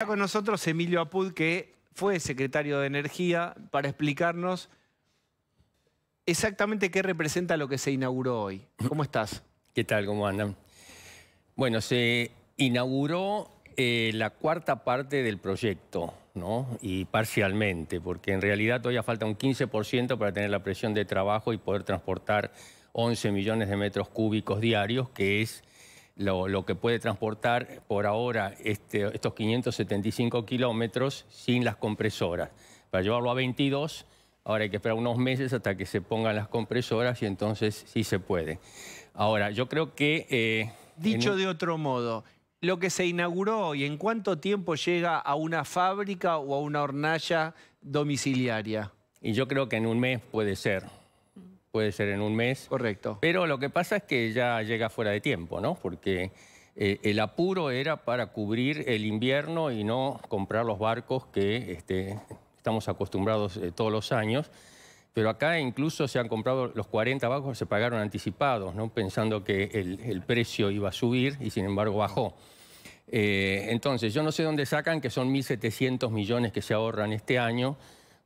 Está con nosotros Emilio Apud, que fue secretario de Energía, para explicarnos exactamente qué representa lo que se inauguró hoy. ¿Cómo estás? ¿Qué tal? ¿Cómo andan? Bueno, se inauguró eh, la cuarta parte del proyecto, ¿no? Y parcialmente, porque en realidad todavía falta un 15% para tener la presión de trabajo y poder transportar 11 millones de metros cúbicos diarios, que es lo, que puede transportar por ahora este, estos 575 kilómetros sin las compresoras. Para llevarlo a 22, ahora hay que esperar unos meses hasta que se pongan las compresoras y entonces sí se puede. Ahora, yo creo que... Eh, Dicho de otro modo, lo que se inauguró y en cuánto tiempo llega a una fábrica o a una hornalla domiciliaria. Y yo creo que en un mes puede ser puede ser en un mes. Correcto. Pero lo que pasa es que ya llega fuera de tiempo, ¿no? Porque eh, el apuro era para cubrir el invierno y no comprar los barcos que este, estamos acostumbrados eh, todos los años. Pero acá incluso se han comprado los 40 barcos, se pagaron anticipados, ¿no? pensando que el, precio iba a subir y sin embargo bajó. Eh, entonces, yo no sé dónde sacan que son 1.700 millones que se ahorran este año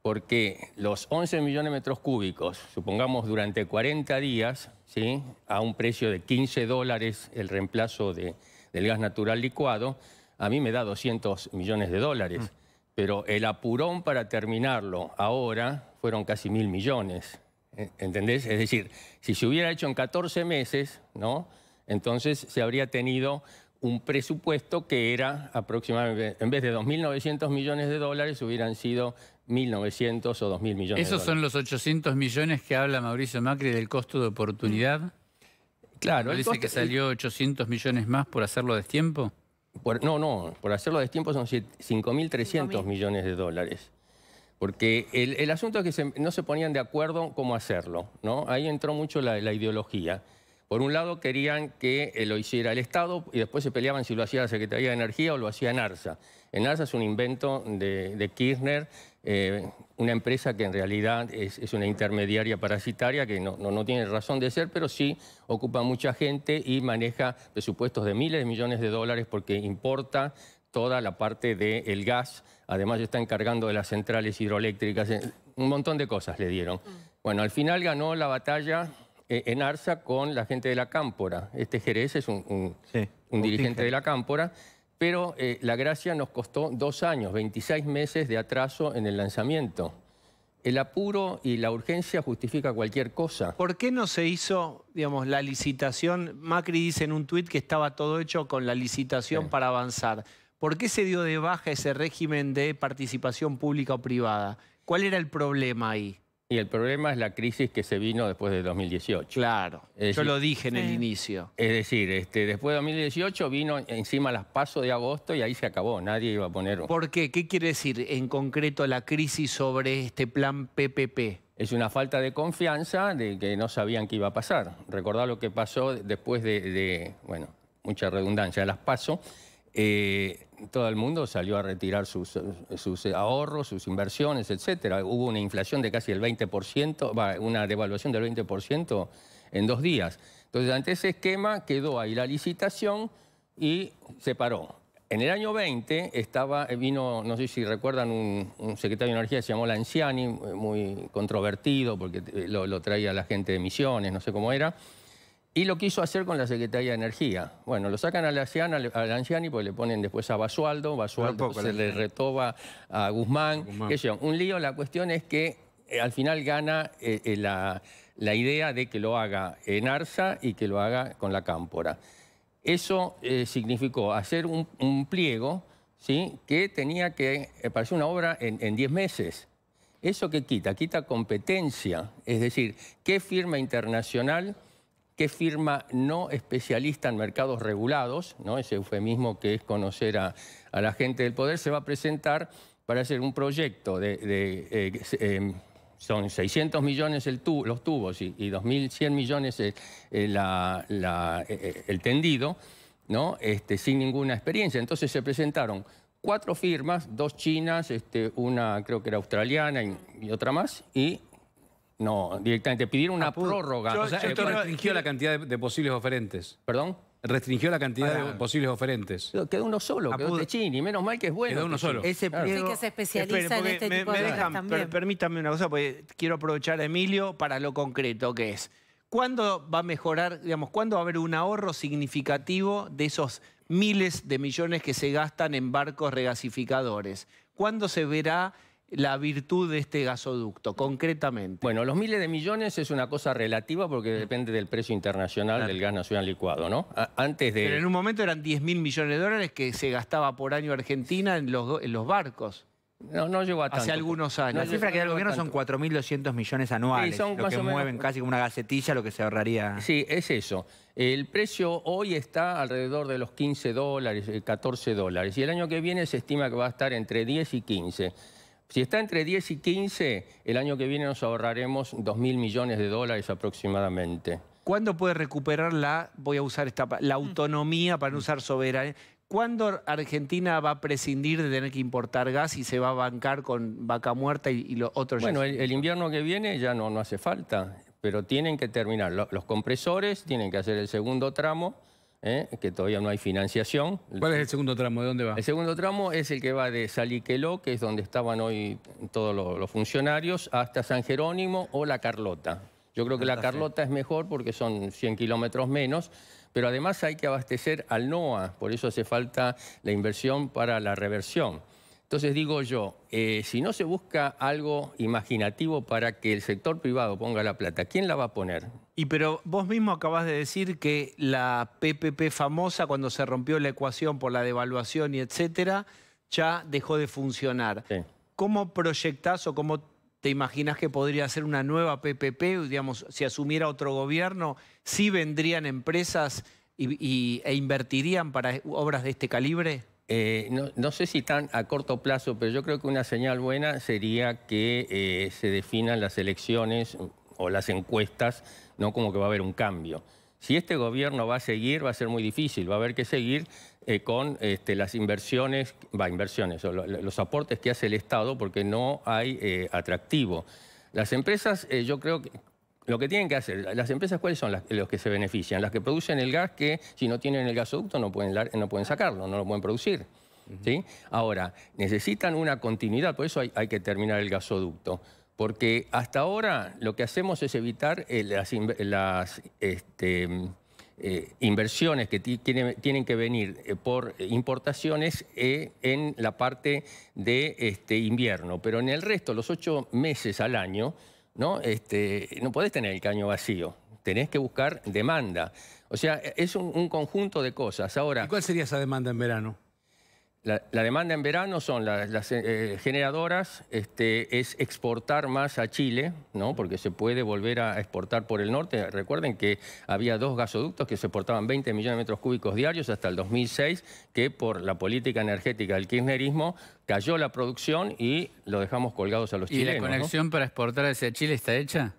porque los 11 millones de metros cúbicos, supongamos durante 40 días, ¿sí? a un precio de 15 dólares el reemplazo de, del gas natural licuado, a mí me da 200 millones de dólares. Mm. Pero el apurón para terminarlo ahora fueron casi mil millones. ¿eh? ¿Entendés? Es decir, si se hubiera hecho en 14 meses, ¿no? entonces se habría tenido un presupuesto que era aproximadamente, en vez de 2.900 millones de dólares, hubieran sido 1.900 o 2.000 millones. ¿Esos son los 800 millones que habla Mauricio Macri del costo de oportunidad? Claro. ¿No dice que salió 800 millones más por hacerlo a destiempo? no, no, por hacerlo a destiempo son 5.300 millones de dólares. Porque el, asunto es que no se ponían de acuerdo cómo hacerlo, ¿no? Ahí entró mucho la ideología. Por un lado querían que eh, lo hiciera el Estado y después se peleaban si lo hacía la Secretaría de Energía o lo hacía En Narsa es un invento de, Kirchner, eh, una empresa que en realidad es, una intermediaria parasitaria que no, tiene razón de ser, pero sí ocupa mucha gente y maneja presupuestos de miles de millones de dólares porque importa toda la parte del gas, además está encargando de las centrales hidroeléctricas, eh, un montón de cosas le dieron. Mm. Bueno, al final ganó la batalla eh, en Arsa con la gente de la Cámpora. Este Jerez es un, dirigente de la Cámpora, pero eh, la gracia nos costó dos años, 26 meses de atraso en el lanzamiento. El apuro y la urgencia justifica cualquier cosa. ¿Por qué no se hizo, digamos, la licitación? Macri dice en un tuit que estaba todo hecho con la licitación para avanzar. ¿Por qué se dio de baja ese régimen de participación pública o privada? ¿Cuál era el problema ahí? Y el problema es la crisis que se vino después de 2018. Claro, yo lo dije en el inicio. Es decir, este, después de 2018 vino encima las pasos de agosto y ahí se acabó, nadie iba a poner... ¿Por qué? ¿Qué quiere decir en concreto la crisis sobre este plan PPP? Es una falta de confianza de que no sabían qué iba a pasar. Recordá lo que pasó después de, bueno, mucha redundancia, las pasos. Eh, todo el mundo salió a retirar sus, eh, ahorros, sus inversiones, etc. Hubo una inflación de casi el 20%, una devaluación del 20% en dos días. Entonces, ante ese esquema quedó ahí la licitación y se paró. En el año 20 estaba, eh, vino, no sé si recuerdan, un, secretario de Energía se llamó Lanciani, muy controvertido porque eh, lo traía la gente de Misiones, no sé cómo era. Y lo quiso hacer con la Secretaría de Energía. Bueno, lo sacan a la anciana, y pues le ponen después a Basualdo, Basualdo se le retoba a Guzmán, Un lío, la cuestión es que eh, al final gana eh, eh, la, idea de que lo haga en Arsa y que lo haga con la Cámpora. Eso significó hacer un, pliego ¿sí? que tenía que parece una obra en 10 meses. ¿Eso qué quita? Quita competencia, es decir, qué firma internacional firma no especialista en mercados regulados, ¿no? ese eufemismo que es conocer a, la gente del poder, se va a presentar para hacer un proyecto de... Eh, em, son 600 millones el los tubos y, 2.100 millones el, eh, eh, la, el tendido, ¿no? Este, sin ninguna experiencia. Entonces se presentaron cuatro firmas, dos chinas, este, una creo que era australiana y, y otra más, y no, directamente pidieron una ah, prórroga. Eh, esto restringió la cantidad de, posibles oferentes. ¿Perdón? restringió la cantidad de ah. posibles oferentes. Quedó uno solo, ah, menos mal que es bueno. Quedó uno solo. Ese que se especializa en este tipo de también. una cosa, porque quiero aprovechar a Emilio para lo concreto que es. ¿Cuándo va a mejorar, digamos, cuándo va a haber un ahorro significativo de esos miles de millones que se gastan en barcos regasificadores? ¿Cuándo se verá la virtud de este gasoducto, concretamente? Bueno, los miles de millones es una cosa relativa porque depende del precio internacional del gas nacional licuado, ¿no? antes de... Pero en un momento eran 10 mil millones de dólares que se gastaba por año Argentina en los, barcos. No, no llegó a tanto. Hace algunos años. la cifra que da el gobierno son 4.200 millones anuales, lo que mueven casi como una gacetilla lo que se ahorraría. Sí, es eso. El precio hoy está alrededor de los 15 dólares, 14 eh, dólares, y el año que viene se estima que va a estar entre 10 y 15. Si está entre 10 y 15, el año que viene nos ahorraremos 2 mil millones de dólares aproximadamente. ¿Cuándo puede recuperar la, voy a usar esta, la mm. autonomía para no usar soberanía? ¿Cuándo Argentina va a prescindir de tener que importar gas y se va a bancar con vaca muerta y, y los otros? Bueno, el, invierno que viene ya no, no hace falta, pero tienen que terminar. los compresores tienen que hacer el segundo tramo. ¿eh? que todavía no hay financiación. ¿Cuál es el segundo tramo? ¿De dónde va? El segundo tramo es el que va de Saliqueló, que es donde estaban hoy todos los, funcionarios, hasta San Jerónimo o La Carlota. Yo creo que La Carlota es mejor porque son 100 kilómetros menos, pero además hay que abastecer al NOA, por eso hace falta la inversión para la reversión. Entonces digo yo, eh, si no se busca algo imaginativo para que el sector privado ponga la plata, ¿quién la va a poner? Y pero vos mismo acabas de decir que la PPP famosa, cuando se rompió la ecuación por la devaluación y etcétera, ya dejó de funcionar. ¿Cómo proyectás o cómo te imaginas que podría ser una nueva PPP? Digamos, si asumiera otro gobierno, ¿sí vendrían empresas y, e invertirían para obras de este calibre? Eh, no, sé si están a corto plazo, pero yo creo que una señal buena sería que eh, se definan las elecciones o las encuestas, ¿no? Como que va a haber un cambio. Si este gobierno va a seguir, va a ser muy difícil, va a haber que seguir eh, con este, las inversiones, va, inversiones, o los aportes que hace el Estado, porque no hay eh, atractivo. Las empresas, eh, yo creo que lo que tienen que hacer, las empresas, ¿cuáles son las, los que se benefician? Las que producen el gas que, si no tienen el gasoducto, no pueden, no pueden sacarlo, no lo pueden producir. ¿sí? Ahora, necesitan una continuidad, por eso hay que terminar el gasoducto. Porque hasta ahora lo que hacemos es evitar eh, las, este, eh, inversiones que tienen que venir eh, por importaciones en la parte de este, invierno. Pero en el resto, los ocho meses al año, no, este, no podés tener el caño vacío. Tenés que buscar demanda. O sea, es un, conjunto de cosas. Ahora, ¿Y cuál sería esa demanda en verano? La, demanda en verano son las, eh, eh, generadoras, este, es exportar más a Chile, ¿no? porque se puede volver a exportar por el norte. Recuerden que había dos gasoductos que se exportaban 20 millones de metros cúbicos diarios hasta el 2006, que por la política energética del kirchnerismo cayó la producción y lo dejamos colgados a los chilenos. ¿Y la conexión para exportar hacia Chile está hecha?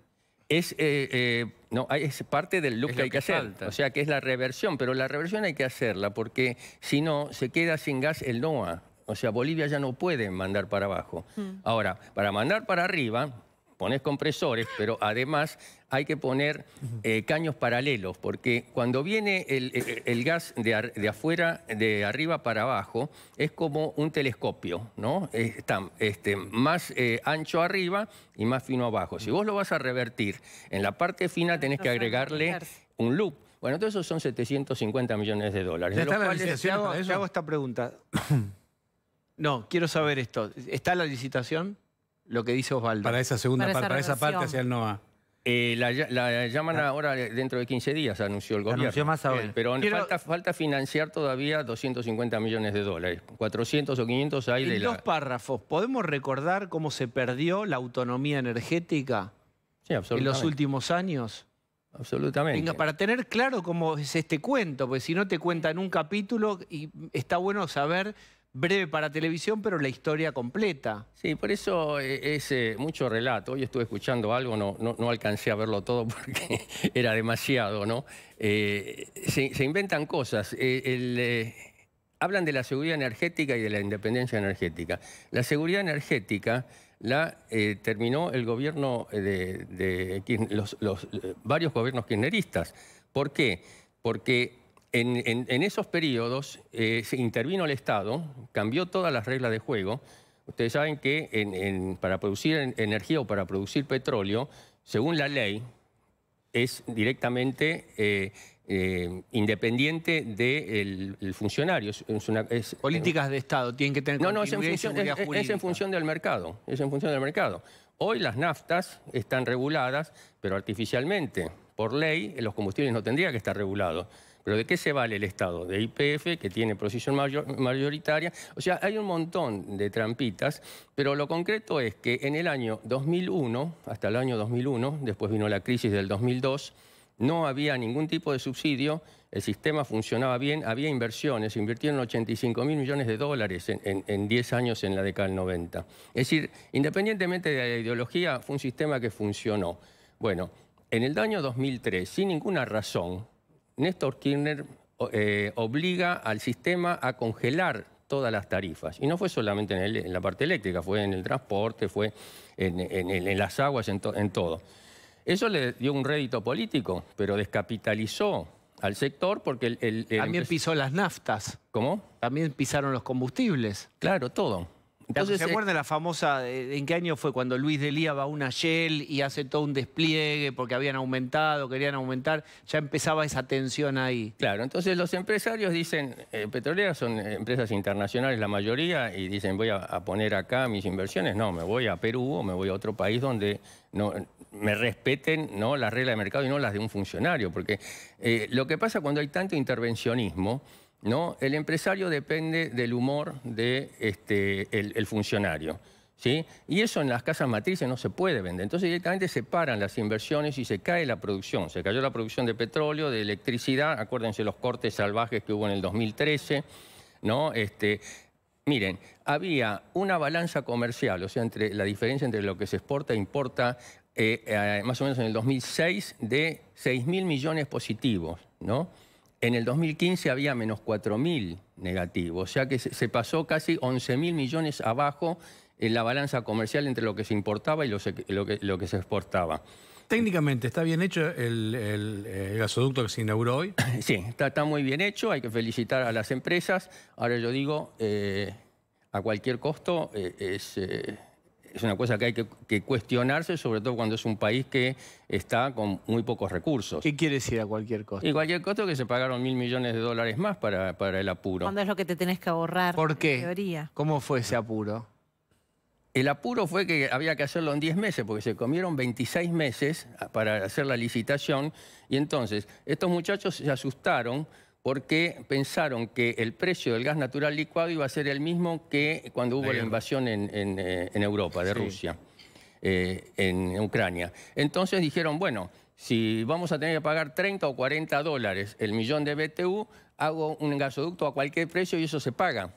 es, eh, eh, no, ah, es parte del look que hay que, hacer. O sea, que es la reversión, pero la reversión hay que hacerla porque si no, se queda sin gas el NOA, O sea, Bolivia ya no puede mandar para abajo. Mm. Ahora, para mandar para arriba, pones compresores, pero además hay que poner eh, caños paralelos, porque cuando viene el, eh, eh, gas de, afuera, de arriba para abajo, es como un telescopio, ¿no? Está este, más ancho arriba y más fino abajo. Si vos lo vas a revertir, en la parte fina tenés que agregarle un loop. Bueno, todos esos son 750 millones de dólares. ¿Está la licitación hago, hago esta pregunta. No, quiero saber esto. ¿Está la licitación? Lo que dice Osvaldo. Para esa segunda parte, para esa parte hacia el NOA. Eh, la, llaman ah. ahora dentro de 15 días, anunció el gobierno. Anunció más pero falta, financiar todavía 250 millones de dólares. 400 o 500 hay en de dos párrafos, ¿podemos recordar cómo se perdió la autonomía energética en los últimos años? Absolutamente. para tener claro cómo es este cuento, porque si no te cuentan un capítulo, y está bueno saber breve para televisión, pero la historia completa. Sí, por eso eh, es eh, mucho relato. Hoy estuve escuchando algo, no, no, alcancé a verlo todo porque era demasiado, ¿no? Eh, se, inventan cosas. hablan de la seguridad energética y de la independencia energética. La seguridad energética la terminó el gobierno de, los, varios gobiernos kirchneristas. ¿Por qué? Porque en, esos periodos eh, se intervino el Estado, cambió todas las reglas de juego. Ustedes saben que para producir energía o para producir petróleo, según la ley, es directamente eh, eh, independiente del funcionario. Políticas de Estado tienen que tener No, no, es en, función, del mercado. Es en función del mercado. Hoy las naftas están reguladas, pero artificialmente. Por ley, los combustibles no tendrían que estar regulados. Pero ¿de qué se vale el Estado? De IPF, que tiene posición mayoritaria. O sea, hay un montón de trampitas, pero lo concreto es que en el año 2001, hasta el año 2001, después vino la crisis del 2002, no había ningún tipo de subsidio, el sistema funcionaba bien, había inversiones, invirtieron 85 mil millones de dólares en, en, 10 años en la década del 90. Es decir, independientemente de la ideología, fue un sistema que funcionó. Bueno, en el año 2003, sin ninguna razón, Néstor Kirchner eh, obliga al sistema a congelar todas las tarifas. Y no fue solamente en, en la parte eléctrica, fue en el transporte, fue en, las aguas, en, todo. Eso le dio un rédito político, pero descapitalizó al sector porque... El, También pisó las naftas. ¿Cómo? También pisaron los combustibles. Claro, todo. Entonces, ¿Se eh, acuerdan la famosa, en qué año fue cuando Luis de va a una Shell y hace todo un despliegue porque habían aumentado, querían aumentar? Ya empezaba esa tensión ahí. Claro, entonces los empresarios dicen, eh, petroleras son empresas internacionales la mayoría y dicen voy a, poner acá mis inversiones. No, me voy a Perú o me voy a otro país donde no, me respeten ¿no? las reglas de mercado y no las de un funcionario. Porque eh, lo que pasa cuando hay tanto intervencionismo el empresario depende del humor del este, funcionario. ¿Sí? Y eso en las casas matrices no se puede vender. Entonces directamente se paran las inversiones y se cae la producción. Se cayó la producción de petróleo, de electricidad, acuérdense los cortes salvajes que hubo en el 2013, ¿no? Este, miren, había una balanza comercial, o sea, entre la diferencia entre lo que se exporta e importa, eh, eh, más o menos en el 2006, de 6 mil millones positivos, ¿no? En el 2015 había menos 4.000 negativos, o sea que se pasó casi 11.000 millones abajo en la balanza comercial entre lo que se importaba y lo, que, se exportaba. Técnicamente, ¿está bien hecho el, eh, gasoducto que se inauguró hoy? Sí, está, muy bien hecho, hay que felicitar a las empresas. Ahora yo digo, eh, a cualquier costo eh, es es una cosa que hay que, cuestionarse, sobre todo cuando es un país que está con muy pocos recursos. ¿Qué quiere decir a cualquier costo? Y cualquier costo que se pagaron mil millones de dólares más para, el apuro. ¿Cuándo es lo que te tenés que ahorrar? ¿Por qué? ¿Cómo fue ese apuro? El apuro fue que había que hacerlo en 10 meses, porque se comieron 26 meses para hacer la licitación. Y entonces, estos muchachos se asustaron porque pensaron que el precio del gas natural licuado iba a ser el mismo que cuando hubo la, invasión eh, en, Europa, de Rusia, eh, en Ucrania. Entonces dijeron, bueno, si vamos a tener que pagar 30 o 40 dólares el millón de BTU, hago un gasoducto a cualquier precio y eso se paga.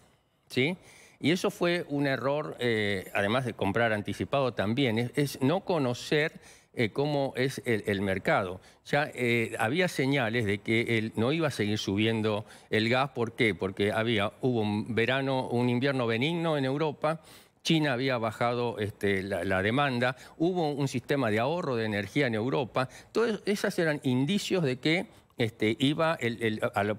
¿sí? Y eso fue un error, eh, además de comprar anticipado también, es no conocer eh, cómo es el, mercado. Ya eh, había señales de que no iba a seguir subiendo el gas. ¿Por qué? Porque había, hubo un verano, un invierno benigno en Europa. China había bajado este, la, demanda, hubo un sistema de ahorro de energía en Europa. Todos esos eran indicios de que este, iba,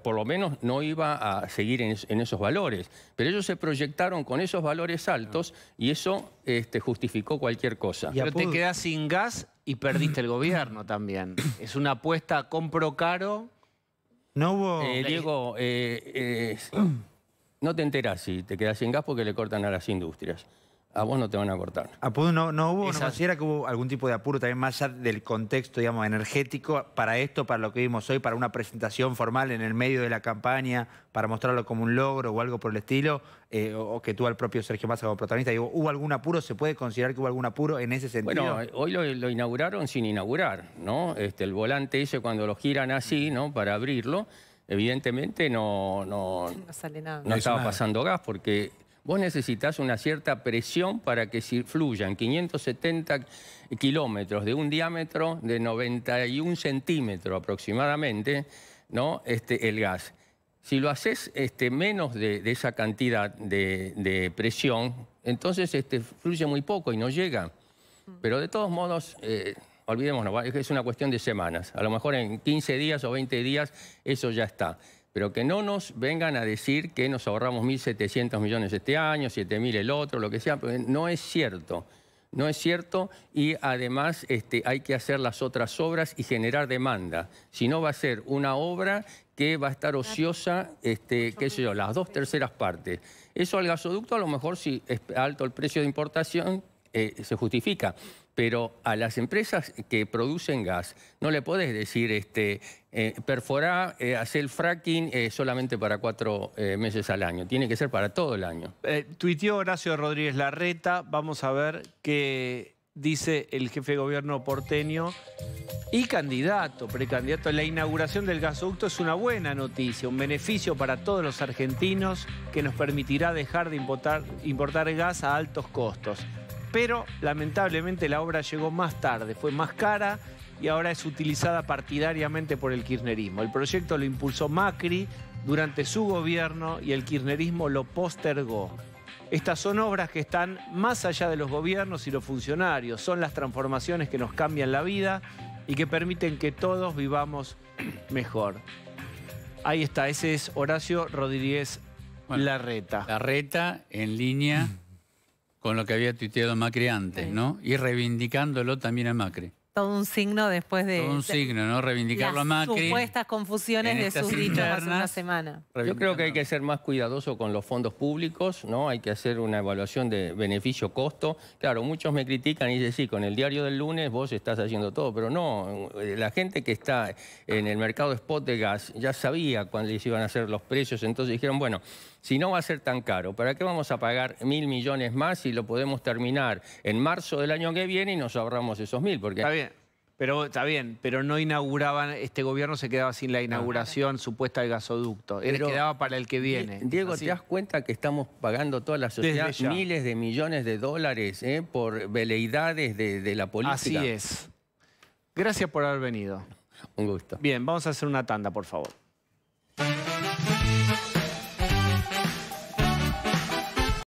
por lo menos no iba a seguir en, esos valores. Pero ellos se proyectaron con esos valores altos y eso este, justificó cualquier cosa. Pero te quedas sin gas y perdiste el gobierno también. Es una apuesta compro caro. No hubo... Eh, Diego, eh, eh, no te enteras si te quedas sin gas porque le cortan a las industrias a vos no te van a cortar. no, hubo? ¿No considera que hubo algún tipo de apuro también más allá del contexto, digamos, energético para esto, para lo que vimos hoy, para una presentación formal en el medio de la campaña, para mostrarlo como un logro o algo por el estilo? Eh, o, que tú al propio Sergio Massa como protagonista, digo, ¿hubo algún apuro? ¿Se puede considerar que hubo algún apuro en ese sentido? Bueno, hoy lo, inauguraron sin inaugurar, ¿no? Este, el volante ese cuando lo giran así, ¿no? Para abrirlo, evidentemente no... No, sale nada. No, estaba pasando gas porque Vos necesitas una cierta presión para que fluyan 570 kilómetros de un diámetro de 91 centímetros aproximadamente, ¿no? Este, el gas. Si lo haces este, menos de, esa cantidad de, presión, entonces este, fluye muy poco y no llega. Pero de todos modos, eh, olvidémonos, es una cuestión de semanas. A lo mejor en 15 días o 20 días eso ya está pero que no nos vengan a decir que nos ahorramos 1.700 millones este año, 7.000 el otro, lo que sea, no es cierto. No es cierto y además este, hay que hacer las otras obras y generar demanda. Si no va a ser una obra que va a estar ociosa, este, qué sé yo, las dos terceras partes. Eso al gasoducto a lo mejor si es alto el precio de importación, eh, se justifica. Pero a las empresas que producen gas no le podés decir, este, eh, eh, hacer el fracking solamente para cuatro meses al año. Tiene que ser para todo el año. tuiteó Horacio Rodríguez Larreta. Vamos a ver qué dice el jefe de gobierno porteño. Y candidato, precandidato, la inauguración del gasoducto es una buena noticia, un beneficio para todos los argentinos que nos permitirá dejar de importar gas a altos costos pero lamentablemente la obra llegó más tarde, fue más cara y ahora es utilizada partidariamente por el kirchnerismo. El proyecto lo impulsó Macri durante su gobierno y el kirchnerismo lo postergó. Estas son obras que están más allá de los gobiernos y los funcionarios, son las transformaciones que nos cambian la vida y que permiten que todos vivamos mejor. Ahí está, ese es Horacio Rodríguez Larreta. Larreta en línea con lo que había tuiteado Macri antes, ¿no? Y reivindicándolo también a Macri todo un signo después de... Todo un signo, ¿no? Reivindicarlo a Macri. supuestas confusiones de sus dichos hace una semana. Yo creo que hay que ser más cuidadoso con los fondos públicos, ¿no? Hay que hacer una evaluación de beneficio-costo. Claro, muchos me critican y dicen, sí, con el diario del lunes vos estás haciendo todo, pero no, eh, la gente que está en el mercado spot de gas ya sabía cuándo iban a ser los precios, entonces dijeron, bueno, si no va a ser tan caro, ¿para qué vamos a pagar mil millones más si lo podemos terminar en marzo del año que viene y nos ahorramos esos mil? Porque pero está bien, pero no inauguraban, este gobierno se quedaba sin la inauguración supuesta del gasoducto. quedaba para el que viene. Diego, ¿te das cuenta que estamos pagando toda la sociedad miles de millones de dólares eh, por veleidades de, de la política? Así es. Gracias por haber venido. Un gusto. Bien, vamos a hacer una tanda, por favor.